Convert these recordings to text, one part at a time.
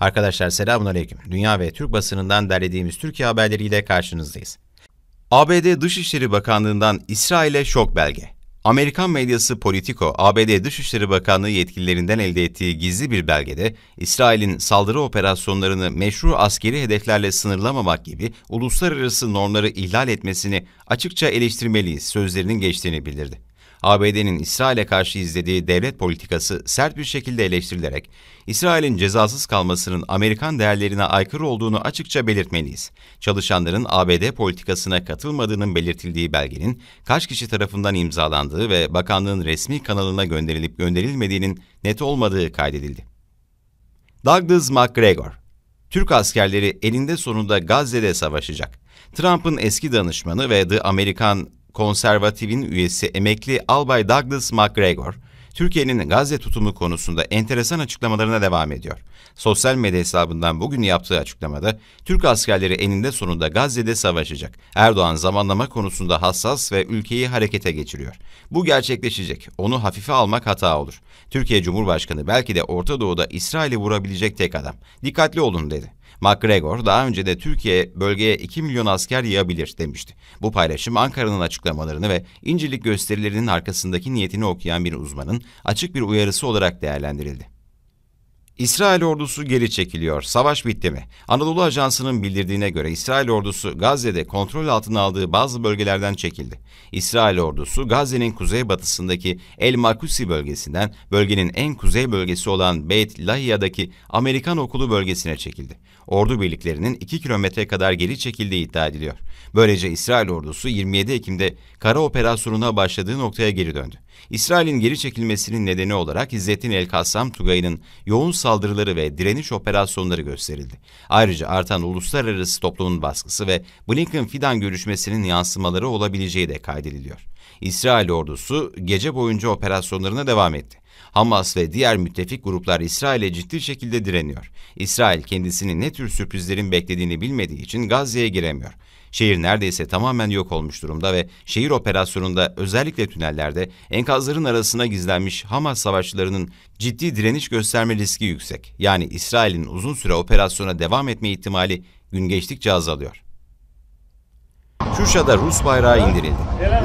Arkadaşlar selamünaleyküm. Dünya ve Türk basınından derlediğimiz Türkiye haberleriyle karşınızdayız. ABD Dışişleri Bakanlığı'ndan İsrail'e şok belge. Amerikan medyası Politico, ABD Dışişleri Bakanlığı yetkililerinden elde ettiği gizli bir belgede, İsrail'in saldırı operasyonlarını meşru askeri hedeflerle sınırlamamak gibi uluslararası normları ihlal etmesini açıkça eleştirmeliyiz sözlerinin geçtiğini bildirdi. ABD'nin İsrail'e karşı izlediği devlet politikası sert bir şekilde eleştirilerek, İsrail'in cezasız kalmasının Amerikan değerlerine aykırı olduğunu açıkça belirtmeliyiz. Çalışanların ABD politikasına katılmadığının belirtildiği belgenin kaç kişi tarafından imzalandığı ve bakanlığın resmi kanalına gönderilip gönderilmediğinin net olmadığı kaydedildi. Douglas MacGregor Türk askerleri elinde sonunda Gazze'de savaşacak. Trump'ın eski danışmanı ve The American konservativin üyesi emekli Albay Douglas MacGregor, Türkiye'nin Gazze tutumu konusunda enteresan açıklamalarına devam ediyor. Sosyal medya hesabından bugün yaptığı açıklamada Türk askerleri eninde sonunda Gazze'de savaşacak. Erdoğan zamanlama konusunda hassas ve ülkeyi harekete geçiriyor. Bu gerçekleşecek. Onu hafife almak hata olur. Türkiye Cumhurbaşkanı belki de Orta Doğu'da İsrail'i vurabilecek tek adam. Dikkatli olun dedi. MacGregor daha önce de Türkiye bölgeye 2 milyon asker yığabilir demişti. Bu paylaşım Ankara'nın açıklamalarını ve İncirlik gösterilerinin arkasındaki niyetini okuyan bir uzmanın açık bir uyarısı olarak değerlendirildi. İsrail ordusu geri çekiliyor. Savaş bitti mi? Anadolu Ajansı'nın bildirdiğine göre İsrail ordusu Gazze'de kontrol altına aldığı bazı bölgelerden çekildi. İsrail ordusu Gazze'nin kuzeybatısındaki El Makusi bölgesinden bölgenin en kuzey bölgesi olan Beit Lahia'daki Amerikan okulu bölgesine çekildi ordu birliklerinin 2 kilometre kadar geri çekildiği iddia ediliyor. Böylece İsrail ordusu 27 Ekim'de kara operasyonuna başladığı noktaya geri döndü. İsrail'in geri çekilmesinin nedeni olarak İzzettin El Kassam Tugay'ın yoğun saldırıları ve direniş operasyonları gösterildi. Ayrıca artan uluslararası toplumun baskısı ve Blinken-Fidan görüşmesinin yansımaları olabileceği de kaydediliyor. İsrail ordusu gece boyunca operasyonlarına devam etti. Hamas ve diğer müttefik gruplar İsrail'e ciddi şekilde direniyor. İsrail kendisini ne tür sürprizlerin beklediğini bilmediği için Gazze'ye giremiyor. Şehir neredeyse tamamen yok olmuş durumda ve şehir operasyonunda özellikle tünellerde enkazların arasına gizlenmiş Hamas savaşçılarının ciddi direniş gösterme riski yüksek. Yani İsrail'in uzun süre operasyona devam etme ihtimali gün geçtikçe azalıyor. Şuşa'da Rus bayrağı indirildi.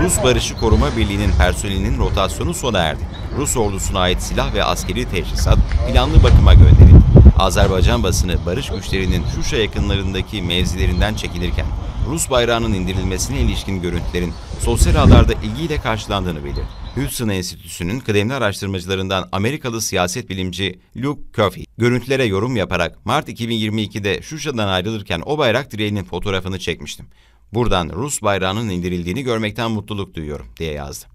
Rus Barışı Koruma Birliği'nin personelinin rotasyonu sona erdi. Rus ordusuna ait silah ve askeri teçhizat planlı bakıma gönderildi. Azerbaycan basını barış güçlerinin Şuşa yakınlarındaki mevzilerinden çekilirken Rus bayrağının indirilmesine ilişkin görüntülerin sosyal ağlarda ilgiyle karşılandığını belirtti. Hudson Enstitüsü'nün kıdemli araştırmacılarından Amerikalı siyaset bilimci Luke Coffey, görüntülere yorum yaparak Mart 2022'de Şuşa'dan ayrılırken o bayrak direğinin fotoğrafını çekmiştim. Buradan Rus bayrağının indirildiğini görmekten mutluluk duyuyorum diye yazdı.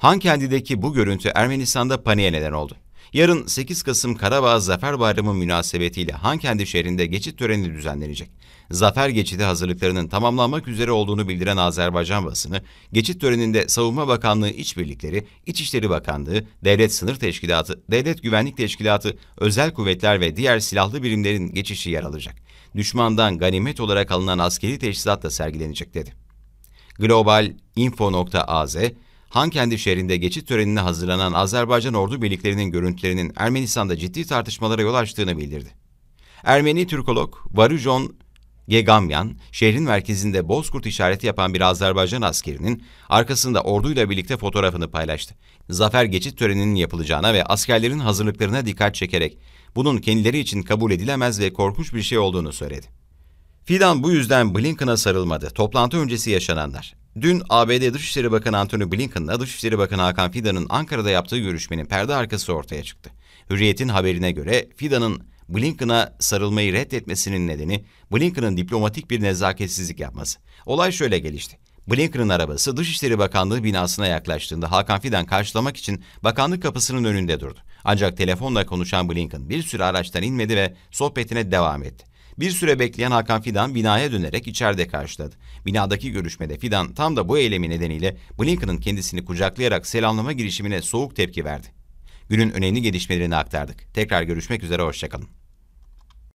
Hankendi'deki bu görüntü Ermenistan'da paniğe neden oldu. Yarın 8 Kasım Karabağ Zafer Bayramı münasebetiyle Hankendi şehrinde geçit töreni düzenlenecek. Zafer geçidi hazırlıklarının tamamlanmak üzere olduğunu bildiren Azerbaycan basını, geçit töreninde Savunma Bakanlığı İç Birlikleri, İçişleri Bakanlığı, Devlet Sınır Teşkilatı, Devlet Güvenlik Teşkilatı, Özel Kuvvetler ve diğer silahlı birimlerin geçişi yer alacak. Düşmandan ganimet olarak alınan askeri teçhizat da sergilenecek dedi. Global Info.az, Hankendi şehrinde geçit törenine hazırlanan Azerbaycan ordu birliklerinin görüntülerinin Ermenistan'da ciddi tartışmalara yol açtığını bildirdi. Ermeni Türkolog Varujon Gegamyan, şehrin merkezinde bozkurt işareti yapan bir Azerbaycan askerinin arkasında orduyla birlikte fotoğrafını paylaştı. Zafer geçit töreninin yapılacağına ve askerlerin hazırlıklarına dikkat çekerek bunun kendileri için kabul edilemez ve korkunç bir şey olduğunu söyledi. Fidan bu yüzden Blinken'a sarılmadı. Toplantı öncesi yaşananlar. Dün ABD Dışişleri Bakanı Antony Blinken'la Dışişleri Bakanı Hakan Fidan'ın Ankara'da yaptığı görüşmenin perde arkası ortaya çıktı. Hürriyet'in haberine göre Fidan'ın Blinken'a sarılmayı reddetmesinin nedeni Blinken'ın diplomatik bir nezaketsizlik yapması. Olay şöyle gelişti. Blinken'ın arabası Dışişleri Bakanlığı binasına yaklaştığında Hakan Fidan karşılamak için bakanlık kapısının önünde durdu. Ancak telefonla konuşan Blinken bir süre araçtan inmedi ve sohbetine devam etti. Bir süre bekleyen Hakan Fidan binaya dönerek içeride karşıladı. Binadaki görüşmede Fidan tam da bu eylemi nedeniyle Blinken'ın kendisini kucaklayarak selamlama girişimine soğuk tepki verdi. Günün önemli gelişmelerini aktardık. Tekrar görüşmek üzere, hoşçakalın.